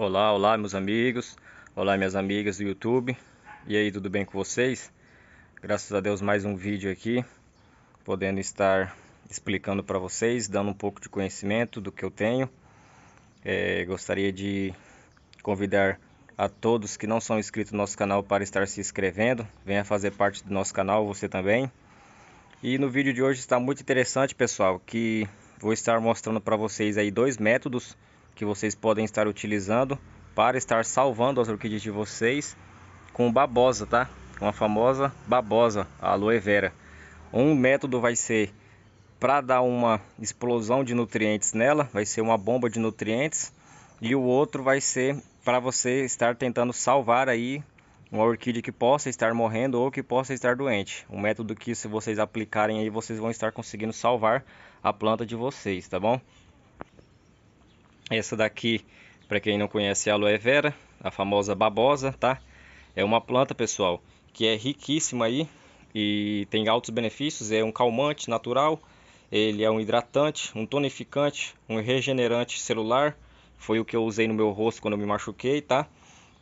Olá, olá meus amigos, olá minhas amigas do YouTube. E aí, tudo bem com vocês? Graças a Deus mais um vídeo aqui, podendo estar explicando para vocês, dando um pouco de conhecimento do que eu tenho. É, gostaria de convidar a todos que não são inscritos no nosso canal para estar se inscrevendo. Venha fazer parte do nosso canal, você também. E no vídeo de hoje está muito interessante, pessoal, que vou estar mostrando para vocês aí dois métodos que vocês podem estar utilizando para estar salvando as orquídeas de vocês com babosa, tá? Com a famosa babosa, a aloe vera. Um método vai ser para dar uma explosão de nutrientes nela, vai ser uma bomba de nutrientes, e o outro vai ser para você estar tentando salvar aí uma orquídea que possa estar morrendo ou que possa estar doente. Um método que se vocês aplicarem aí, vocês vão estar conseguindo salvar a planta de vocês, tá bom? Essa daqui, para quem não conhece, é a aloe vera, a famosa babosa, tá? É uma planta, pessoal, que é riquíssima aí e tem altos benefícios, é um calmante natural, ele é um hidratante, um tonificante, um regenerante celular, foi o que eu usei no meu rosto quando eu me machuquei, tá?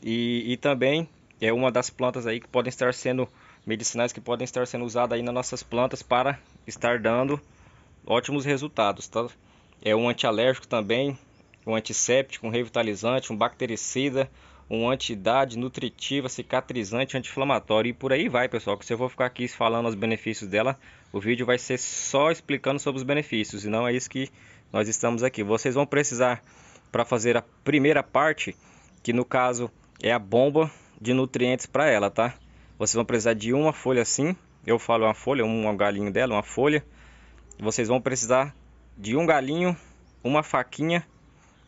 E, e, também é uma das plantas aí que podem estar sendo medicinais que podem estar sendo usadas aí nas nossas plantas para estar dando ótimos resultados, tá? É um antialérgico também, um antisséptico, um revitalizante, um bactericida, um antidade nutritiva, cicatrizante, anti-inflamatório e por aí vai, pessoal. Que se eu vou ficar aqui falando os benefícios dela, o vídeo vai ser só explicando sobre os benefícios e não é isso que nós estamos aqui. Vocês vão precisar para fazer a primeira parte, que no caso é a bomba de nutrientes para ela, tá? Vocês vão precisar de uma folha assim, eu falo uma folha, um galinho dela, uma folha. Vocês vão precisar de um galinho, uma faquinha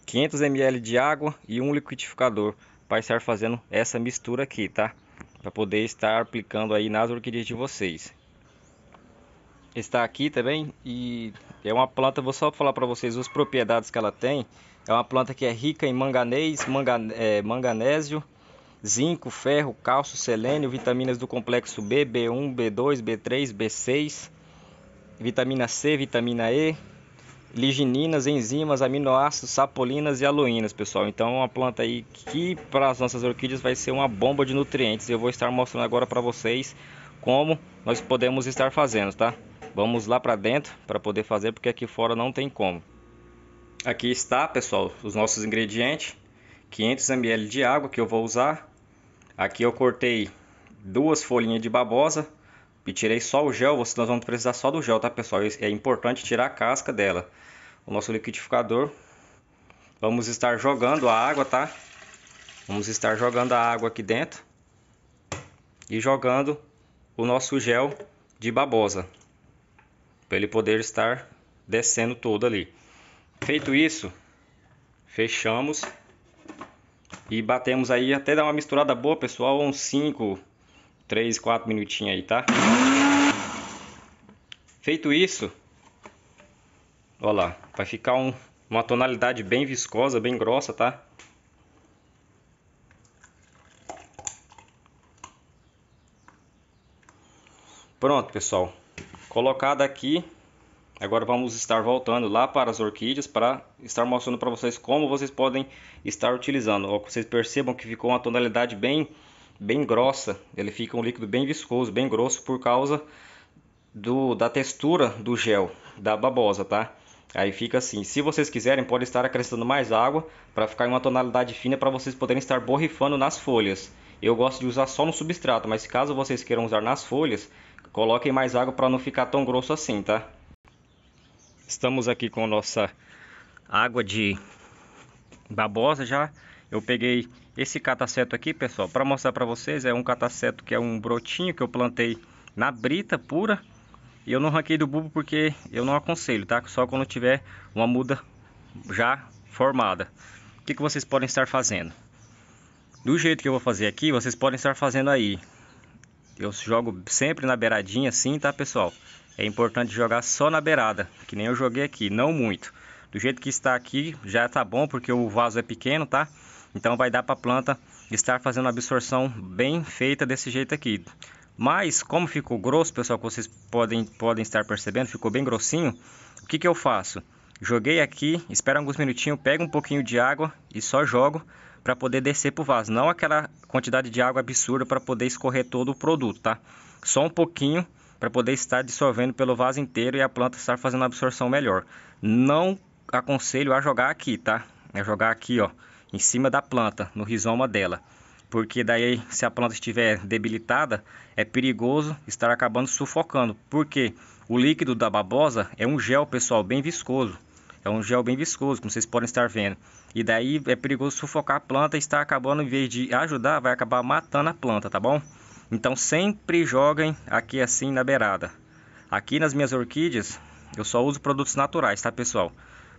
500 ml de água e um liquidificador para estar fazendo essa mistura aqui, tá? Para poder estar aplicando aí nas orquídeas de vocês. Está aqui também e é uma planta, vou só falar para vocês as propriedades que ela tem. É uma planta que é rica em manganês, mangan, é, manganésio, zinco, ferro, cálcio, selênio, vitaminas do complexo B, B1, B2, B3, B6, vitamina C, vitamina E, ligininas, enzimas, aminoácidos, sapolinas e aloínas, pessoal. Então é uma planta aí que para as nossas orquídeas vai ser uma bomba de nutrientes. Eu vou estar mostrando agora para vocês como nós podemos estar fazendo, tá? Vamos lá para dentro para poder fazer, porque aqui fora não tem como. Aqui está, pessoal, os nossos ingredientes. 500 ml de água que eu vou usar. Aqui eu cortei duas folhinhas de babosa e tirei só o gel, nós vamos precisar só do gel, tá pessoal? É importante tirar a casca dela. O nosso liquidificador. Vamos estar jogando a água, tá? Vamos estar jogando a água aqui dentro. E jogando o nosso gel de babosa. Para ele poder estar descendo todo ali. Feito isso, fechamos. E batemos aí até dar uma misturada boa, pessoal. Uns 5 3, 4 minutinhos aí, tá? Feito isso, olha lá, vai ficar um, uma tonalidade bem viscosa, bem grossa, tá? Pronto, pessoal. Colocada aqui, agora vamos estar voltando lá para as orquídeas para estar mostrando para vocês como vocês podem estar utilizando. Ó, vocês percebam que ficou uma tonalidade bem bem grossa, ele fica um líquido bem viscoso, bem grosso por causa do, da textura do gel, da babosa, tá? Aí fica assim. Se vocês quiserem, pode estar acrescentando mais água para ficar em uma tonalidade fina para vocês poderem estar borrifando nas folhas. Eu gosto de usar só no substrato, mas caso vocês queiram usar nas folhas, coloquem mais água para não ficar tão grosso assim, tá? Estamos aqui com a nossa água de babosa já. Eu peguei esse cataceto aqui, pessoal, para mostrar para vocês, é um cataceto que é um brotinho que eu plantei na brita pura. E eu não ranquei do bulbo porque eu não aconselho, tá? Só quando tiver uma muda já formada. O que, que vocês podem estar fazendo? Do jeito que eu vou fazer aqui, vocês podem estar fazendo aí. Eu jogo sempre na beiradinha assim, tá, pessoal? É importante jogar só na beirada, que nem eu joguei aqui, não muito. Do jeito que está aqui, já tá bom, porque o vaso é pequeno, tá? Então vai dar para a planta estar fazendo a absorção bem feita desse jeito aqui. Mas como ficou grosso, pessoal, que vocês podem, podem estar percebendo, ficou bem grossinho. O que, que eu faço? Joguei aqui, espero alguns minutinhos, pego um pouquinho de água e só jogo para poder descer para o vaso. Não aquela quantidade de água absurda para poder escorrer todo o produto, tá? Só um pouquinho para poder estar dissolvendo pelo vaso inteiro e a planta estar fazendo a absorção melhor. Não aconselho a jogar aqui, tá? É jogar aqui, ó em cima da planta, no rizoma dela. Porque daí, se a planta estiver debilitada, é perigoso estar acabando sufocando. Porque o líquido da babosa é um gel, pessoal, bem viscoso. É um gel bem viscoso, como vocês podem estar vendo. E daí é perigoso sufocar a planta e estar acabando, em vez de ajudar, vai acabar matando a planta, tá bom? Então sempre joguem aqui assim na beirada. Aqui nas minhas orquídeas, eu só uso produtos naturais, tá pessoal?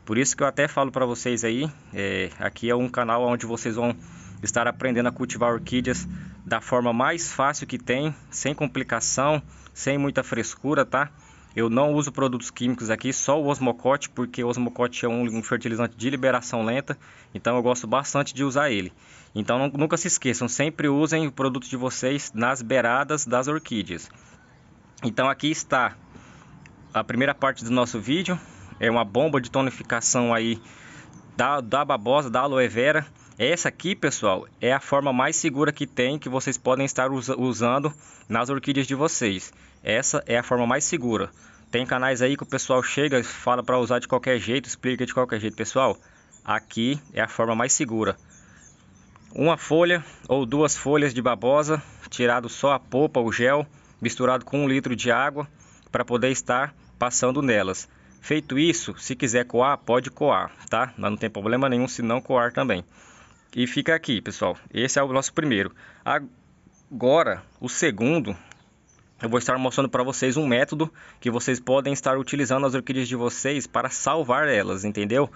Por isso que eu até falo para vocês aí, é, aqui é um canal onde vocês vão estar aprendendo a cultivar orquídeas da forma mais fácil que tem, sem complicação, sem muita frescura, tá? Eu não uso produtos químicos aqui, só o osmocote, porque o osmocote é um fertilizante de liberação lenta, então eu gosto bastante de usar ele. Então não, nunca se esqueçam, sempre usem o produto de vocês nas beiradas das orquídeas. Então aqui está a primeira parte do nosso vídeo, é uma bomba de tonificação aí da, da babosa, da aloe vera. Essa aqui, pessoal, é a forma mais segura que tem que vocês podem estar us usando nas orquídeas de vocês. Essa é a forma mais segura. Tem canais aí que o pessoal chega e fala para usar de qualquer jeito, explica de qualquer jeito, pessoal. Aqui é a forma mais segura. Uma folha ou duas folhas de babosa, tirado só a polpa, o gel, misturado com um litro de água para poder estar passando nelas. Feito isso, se quiser coar, pode coar, tá? Mas Não tem problema nenhum se não coar também. E fica aqui, pessoal. Esse é o nosso primeiro. Agora, o segundo, eu vou estar mostrando para vocês um método que vocês podem estar utilizando as orquídeas de vocês para salvar elas, entendeu?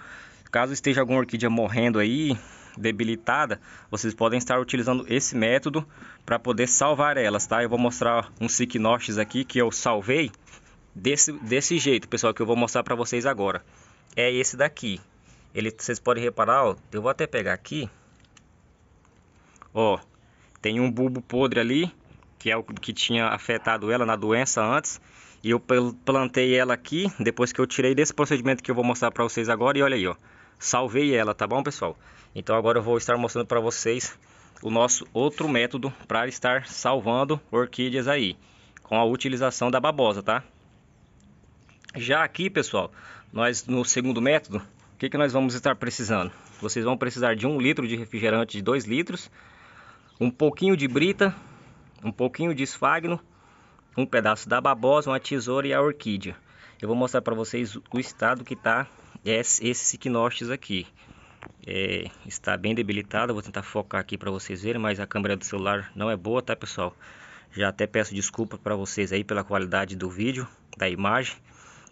Caso esteja alguma orquídea morrendo aí, debilitada, vocês podem estar utilizando esse método para poder salvar elas, tá? Eu vou mostrar um Cycnoches aqui que eu salvei desse, desse jeito, pessoal, que eu vou mostrar para vocês agora. É esse daqui. Ele, vocês podem reparar, ó, eu vou até pegar aqui. Ó, tem um bulbo podre ali, que é o que tinha afetado ela na doença antes. E eu plantei ela aqui, depois que eu tirei desse procedimento que eu vou mostrar para vocês agora. E olha aí, ó, salvei ela, tá bom, pessoal? Então agora eu vou estar mostrando para vocês o nosso outro método para estar salvando orquídeas aí. Com a utilização da babosa, tá? Já aqui, pessoal, nós no segundo método, o que, que nós vamos estar precisando? Vocês vão precisar de um litro de refrigerante de 2 litros, um pouquinho de brita, um pouquinho de esfagno, um pedaço da babosa, uma tesoura e a orquídea. Eu vou mostrar para vocês o estado que está esses equinostes aqui. É, está bem debilitado. vou tentar focar aqui para vocês verem, mas a câmera do celular não é boa, tá pessoal? Já até peço desculpa para vocês aí pela qualidade do vídeo, da imagem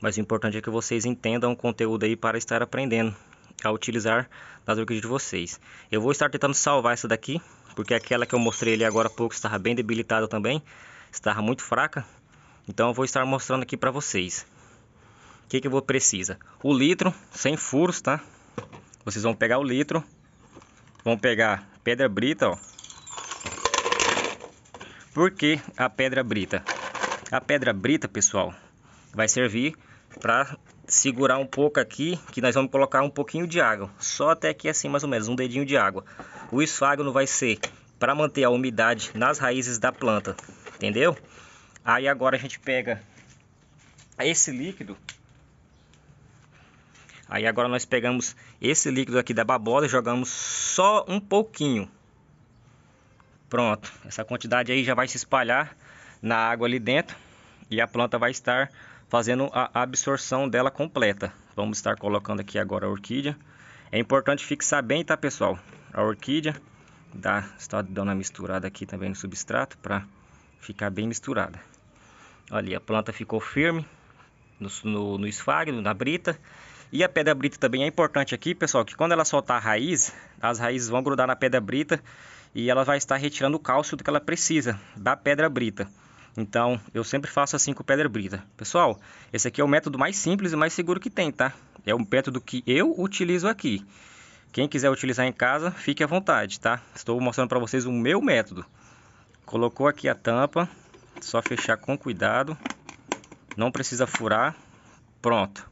mas o importante é que vocês entendam o conteúdo aí para estar aprendendo a utilizar nas orquídeas de vocês. Eu vou estar tentando salvar essa daqui, porque é aquela que eu mostrei ali agora há pouco estava bem debilitada também, estava muito fraca, então eu vou estar mostrando aqui para vocês. O que, que eu vou precisar? O litro, sem furos, tá? Vocês vão pegar o litro, vão pegar pedra brita, ó. Por que a pedra brita? A pedra brita, pessoal, vai servir para segurar um pouco aqui, que nós vamos colocar um pouquinho de água, só até aqui assim mais ou menos, um dedinho de água. O esfágono vai ser para manter a umidade nas raízes da planta, entendeu? Aí agora a gente pega esse líquido, aí agora nós pegamos esse líquido aqui da babosa e jogamos só um pouquinho. Pronto, essa quantidade aí já vai se espalhar na água ali dentro e a planta vai estar fazendo a absorção dela completa. Vamos estar colocando aqui agora a orquídea. É importante fixar bem, tá pessoal? A orquídea dá, está dando uma misturada aqui também no substrato para ficar bem misturada. Olha, a planta ficou firme no, no, no esfagno, na brita. E a pedra brita também é importante aqui, pessoal, que quando ela soltar a raiz, as raízes vão grudar na pedra brita e ela vai estar retirando o cálcio que ela precisa da pedra brita. Então, eu sempre faço assim com pedra brita. Pessoal, esse aqui é o método mais simples e mais seguro que tem, tá? É um método que eu utilizo aqui. Quem quiser utilizar em casa, fique à vontade, tá? Estou mostrando para vocês o meu método. Colocou aqui a tampa, só fechar com cuidado. Não precisa furar. Pronto.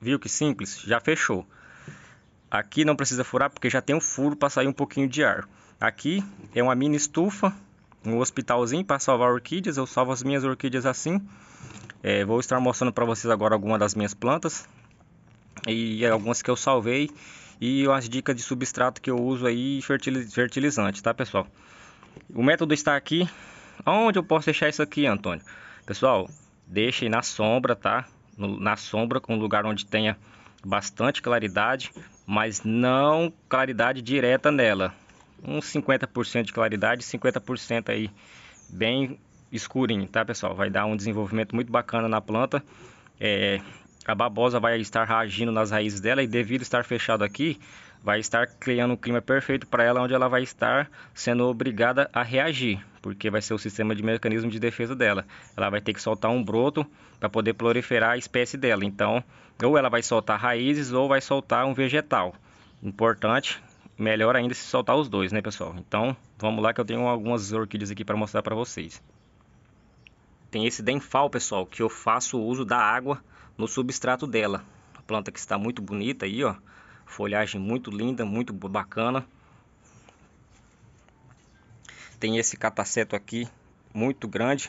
Viu que simples? Já fechou. Aqui não precisa furar porque já tem um furo para sair um pouquinho de ar. Aqui é uma mini estufa um hospitalzinho para salvar orquídeas. Eu salvo as minhas orquídeas assim. É, vou estar mostrando para vocês agora algumas das minhas plantas e algumas que eu salvei e as dicas de substrato que eu uso aí fertilizante, tá pessoal? O método está aqui. Onde eu posso deixar isso aqui, Antônio? Pessoal, deixem na sombra, tá? No, na sombra, com um lugar onde tenha bastante claridade, mas não claridade direta nela uns 50% de claridade, 50% aí bem escurinho, tá pessoal? Vai dar um desenvolvimento muito bacana na planta. É, a babosa vai estar reagindo nas raízes dela e devido estar fechado aqui, vai estar criando um clima perfeito para ela, onde ela vai estar sendo obrigada a reagir, porque vai ser o sistema de mecanismo de defesa dela. Ela vai ter que soltar um broto para poder proliferar a espécie dela. Então, ou ela vai soltar raízes ou vai soltar um vegetal. Importante melhor ainda se soltar os dois, né, pessoal? Então, vamos lá que eu tenho algumas orquídeas aqui para mostrar para vocês. Tem esse denfal, pessoal, que eu faço uso da água no substrato dela. A planta que está muito bonita aí, ó. Folhagem muito linda, muito bacana. Tem esse cataceto aqui, muito grande.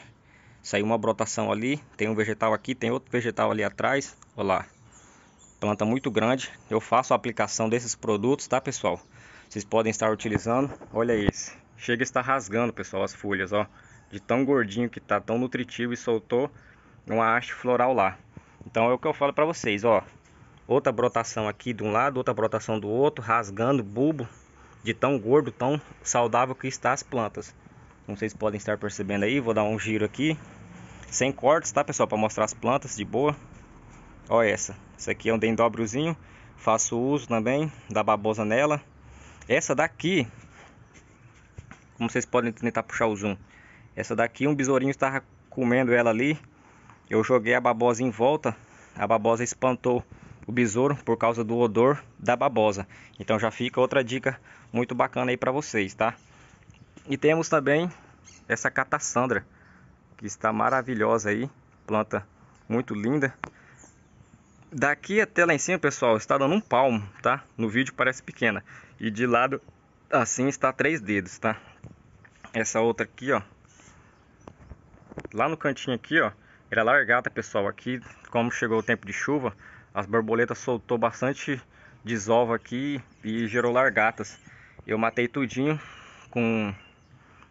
Saiu uma brotação ali, tem um vegetal aqui, tem outro vegetal ali atrás. Olha lá, planta muito grande. Eu faço a aplicação desses produtos, tá, pessoal? vocês podem estar utilizando. Olha esse. Chega a estar rasgando, pessoal, as folhas, ó. De tão gordinho que tá, tão nutritivo e soltou uma haste floral lá. Então é o que eu falo para vocês, ó. Outra brotação aqui de um lado, outra brotação do outro, rasgando bulbo de tão gordo, tão saudável que está as plantas. Como vocês podem estar percebendo aí, vou dar um giro aqui. Sem cortes, tá, pessoal? Para mostrar as plantas de boa. Ó essa. Essa aqui é um dendobrozinho. Faço uso também da babosa nela. Essa daqui, como vocês podem tentar puxar o zoom, essa daqui um besourinho estava comendo ela ali. Eu joguei a babosa em volta, a babosa espantou o besouro por causa do odor da babosa. Então já fica outra dica muito bacana aí para vocês, tá? E temos também essa catassandra, que está maravilhosa aí, planta muito linda. Daqui até lá em cima, pessoal, está dando um palmo, tá? No vídeo parece pequena. E de lado assim está três dedos, tá? Essa outra aqui, ó. Lá no cantinho aqui, ó. Era largata, pessoal. Aqui, como chegou o tempo de chuva, as borboletas soltou bastante desova aqui e gerou largatas. Eu matei tudinho com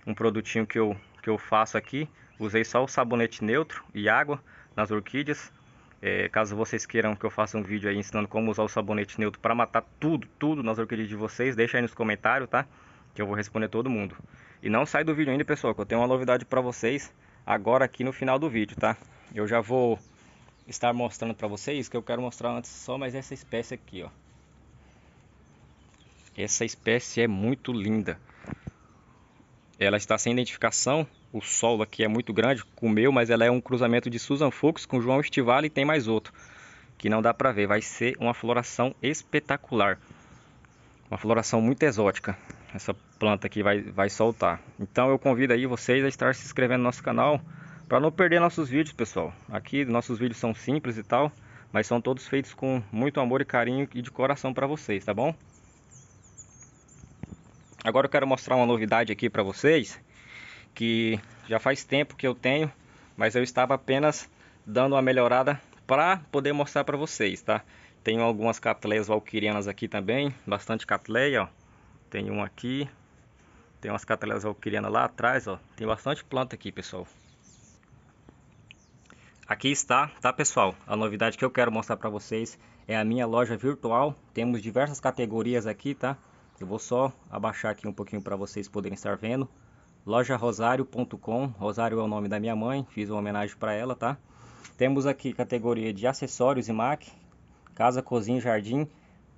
um produtinho que eu, que eu faço aqui. Usei só o sabonete neutro e água nas orquídeas. É, caso vocês queiram que eu faça um vídeo aí ensinando como usar o sabonete neutro para matar tudo, tudo nas orquídeas de vocês, deixa aí nos comentários, tá? Que eu vou responder todo mundo. E não sai do vídeo ainda, pessoal, que eu tenho uma novidade para vocês agora aqui no final do vídeo, tá? Eu já vou estar mostrando para vocês que eu quero mostrar antes só mais essa espécie aqui, ó. Essa espécie é muito linda. Ela está sem identificação, o solo aqui é muito grande, com o meu, mas ela é um cruzamento de Susan Fox com João Estivale e tem mais outro, que não dá para ver. Vai ser uma floração espetacular. Uma floração muito exótica. Essa planta aqui vai, vai soltar. Então eu convido aí vocês a estar se inscrevendo no nosso canal para não perder nossos vídeos, pessoal. Aqui nossos vídeos são simples e tal, mas são todos feitos com muito amor e carinho e de coração para vocês, tá bom? Agora eu quero mostrar uma novidade aqui para vocês que já faz tempo que eu tenho, mas eu estava apenas dando uma melhorada para poder mostrar para vocês, tá? Tenho algumas catleias valquirianas aqui também, bastante catleia, ó. Tem uma aqui, tem umas catleias valquirianas lá atrás, ó. Tem bastante planta aqui, pessoal. Aqui está, tá pessoal? A novidade que eu quero mostrar para vocês é a minha loja virtual. Temos diversas categorias aqui, tá? Eu vou só abaixar aqui um pouquinho para vocês poderem estar vendo. LojaRosario.com Rosário é o nome da minha mãe, fiz uma homenagem para ela, tá? Temos aqui categoria de acessórios e MAC, casa, cozinha, jardim,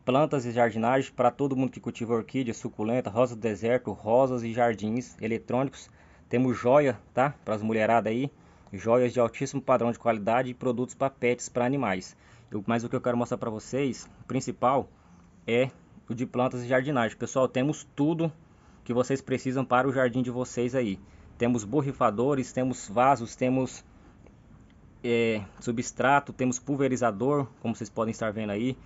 plantas e jardinagem para todo mundo que cultiva orquídea, suculenta, rosa do deserto, rosas e jardins eletrônicos. Temos joia, tá? Para as mulheradas aí, joias de altíssimo padrão de qualidade e produtos para pets, para animais. Eu, mas o que eu quero mostrar para vocês, o principal, é o de plantas e jardinagem. Pessoal, temos tudo que vocês precisam para o jardim de vocês aí. Temos borrifadores, temos vasos, temos é, substrato, temos pulverizador, como vocês podem estar vendo aí.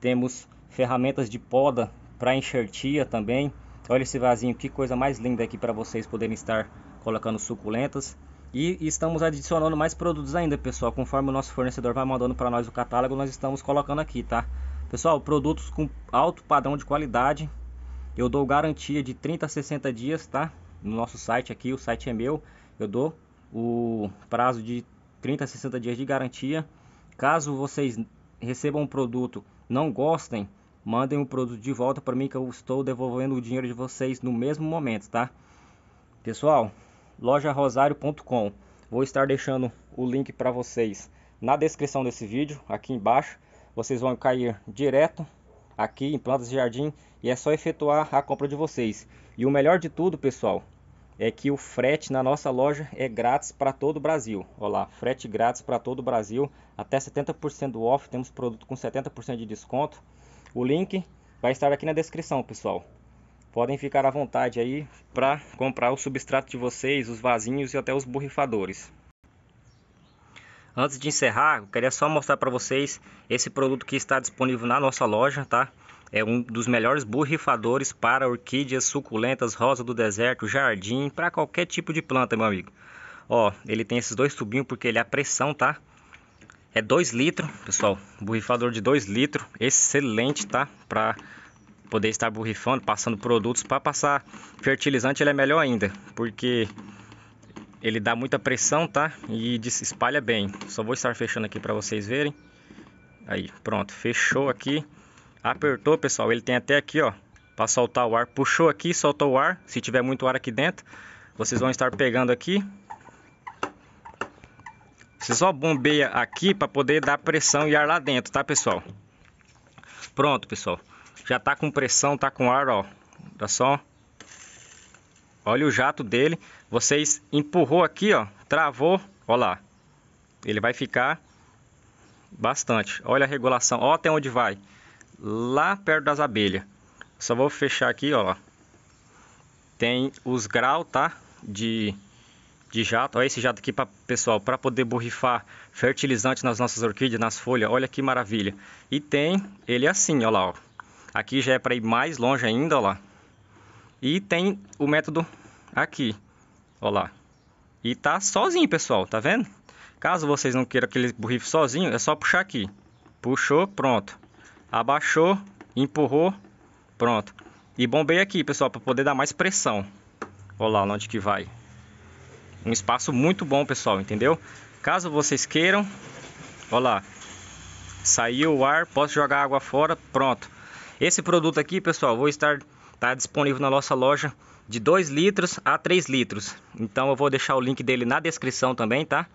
Temos ferramentas de poda para enxertia também. Olha esse vasinho, que coisa mais linda aqui para vocês poderem estar colocando suculentas. E estamos adicionando mais produtos ainda, pessoal. Conforme o nosso fornecedor vai mandando para nós o catálogo, nós estamos colocando aqui, tá? Pessoal, produtos com alto padrão de qualidade eu dou garantia de 30 a 60 dias, tá? No nosso site aqui, o site é meu. Eu dou o prazo de 30 a 60 dias de garantia. Caso vocês recebam um produto, não gostem, mandem o produto de volta para mim que eu estou devolvendo o dinheiro de vocês no mesmo momento, tá? Pessoal, lojarosário.com. Vou estar deixando o link para vocês na descrição desse vídeo, aqui embaixo. Vocês vão cair direto aqui em plantas de jardim e é só efetuar a compra de vocês. E o melhor de tudo, pessoal, é que o frete na nossa loja é grátis para todo o Brasil. Olá, frete grátis para todo o Brasil, até 70% off, temos produto com 70% de desconto. O link vai estar aqui na descrição, pessoal. Podem ficar à vontade aí para comprar o substrato de vocês, os vasinhos e até os borrifadores. Antes de encerrar, eu queria só mostrar para vocês esse produto que está disponível na nossa loja, tá? É um dos melhores borrifadores para orquídeas, suculentas, rosa do deserto, jardim, para qualquer tipo de planta, meu amigo. Ó, ele tem esses dois tubinhos porque ele é a pressão, tá? É 2 litros, pessoal, borrifador de 2 litros, excelente, tá? Para poder estar borrifando, passando produtos, para passar fertilizante ele é melhor ainda, porque ele dá muita pressão, tá? E espalha bem. Só vou estar fechando aqui para vocês verem. Aí, pronto, fechou aqui. Apertou, pessoal, ele tem até aqui, ó, para soltar o ar. Puxou aqui, soltou o ar. Se tiver muito ar aqui dentro, vocês vão estar pegando aqui. Você só bombeia aqui para poder dar pressão e ar lá dentro, tá, pessoal? Pronto, pessoal. Já tá com pressão, tá com ar, ó. Tá só Olha o jato dele. Vocês empurrou aqui, ó, travou, Olha lá. Ele vai ficar bastante. Olha a regulação, Olha até onde vai. Lá perto das abelhas. Só vou fechar aqui, ó. Tem os graus, tá? De, de jato. Olha esse jato aqui, pra, pessoal, para poder borrifar fertilizante nas nossas orquídeas, nas folhas. Olha que maravilha. E tem ele assim, ó lá, ó. Aqui já é para ir mais longe ainda, ó lá. E tem o método aqui. olha lá. E tá sozinho, pessoal, tá vendo? Caso vocês não queiram aquele borrifo sozinho, é só puxar aqui. Puxou, pronto. Abaixou, empurrou, pronto. E bombei aqui, pessoal, para poder dar mais pressão. Olha lá onde que vai. Um espaço muito bom, pessoal, entendeu? Caso vocês queiram, olha lá. Saiu o ar, posso jogar água fora, pronto. Esse produto aqui, pessoal, vou estar tá disponível na nossa loja de 2 litros a 3 litros. Então eu vou deixar o link dele na descrição também, tá?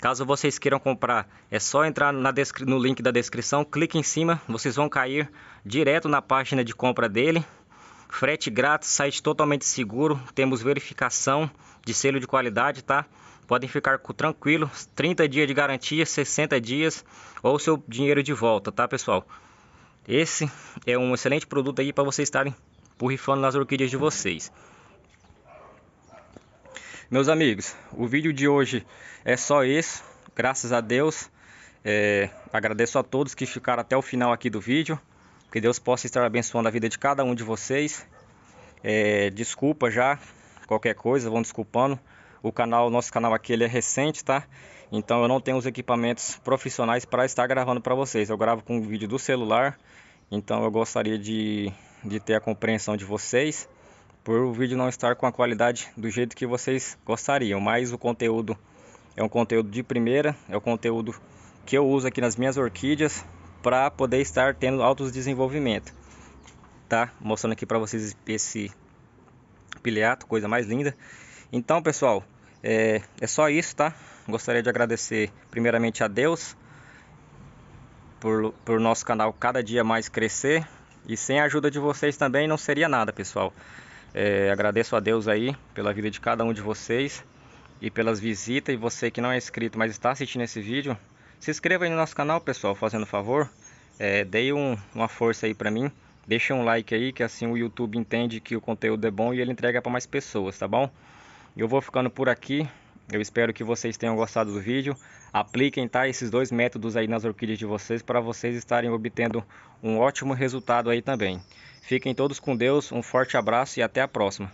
Caso vocês queiram comprar, é só entrar no link da descrição, clique em cima, vocês vão cair direto na página de compra dele. Frete grátis, site totalmente seguro, temos verificação de selo de qualidade, tá? Podem ficar tranquilo, 30 dias de garantia, 60 dias ou seu dinheiro de volta, tá pessoal? Esse é um excelente produto aí para vocês estarem porrifando nas orquídeas de vocês. Meus amigos, o vídeo de hoje é só isso. Graças a Deus. É, agradeço a todos que ficaram até o final aqui do vídeo. Que Deus possa estar abençoando a vida de cada um de vocês. É, desculpa já qualquer coisa, vão desculpando. O canal, nosso canal aqui ele é recente, tá? Então eu não tenho os equipamentos profissionais para estar gravando para vocês. Eu gravo com o vídeo do celular. Então eu gostaria de, de ter a compreensão de vocês por o vídeo não estar com a qualidade do jeito que vocês gostariam, mas o conteúdo é um conteúdo de primeira, é o conteúdo que eu uso aqui nas minhas orquídeas para poder estar tendo altos desenvolvimento. Tá? Mostrando aqui para vocês esse pileato, coisa mais linda. Então, pessoal, é, é só isso, tá? Gostaria de agradecer primeiramente a Deus por, por nosso canal cada dia mais crescer. E sem a ajuda de vocês também não seria nada, pessoal. É, agradeço a Deus aí pela vida de cada um de vocês e pelas visitas. E você que não é inscrito, mas está assistindo esse vídeo, se inscreva aí no nosso canal, pessoal, fazendo favor. É, um, uma força aí para mim. Deixa um like aí, que assim o YouTube entende que o conteúdo é bom e ele entrega para mais pessoas, tá bom? Eu vou ficando por aqui. Eu espero que vocês tenham gostado do vídeo. Apliquem tá, esses dois métodos aí nas orquídeas de vocês para vocês estarem obtendo um ótimo resultado aí também. Fiquem todos com Deus, um forte abraço e até a próxima.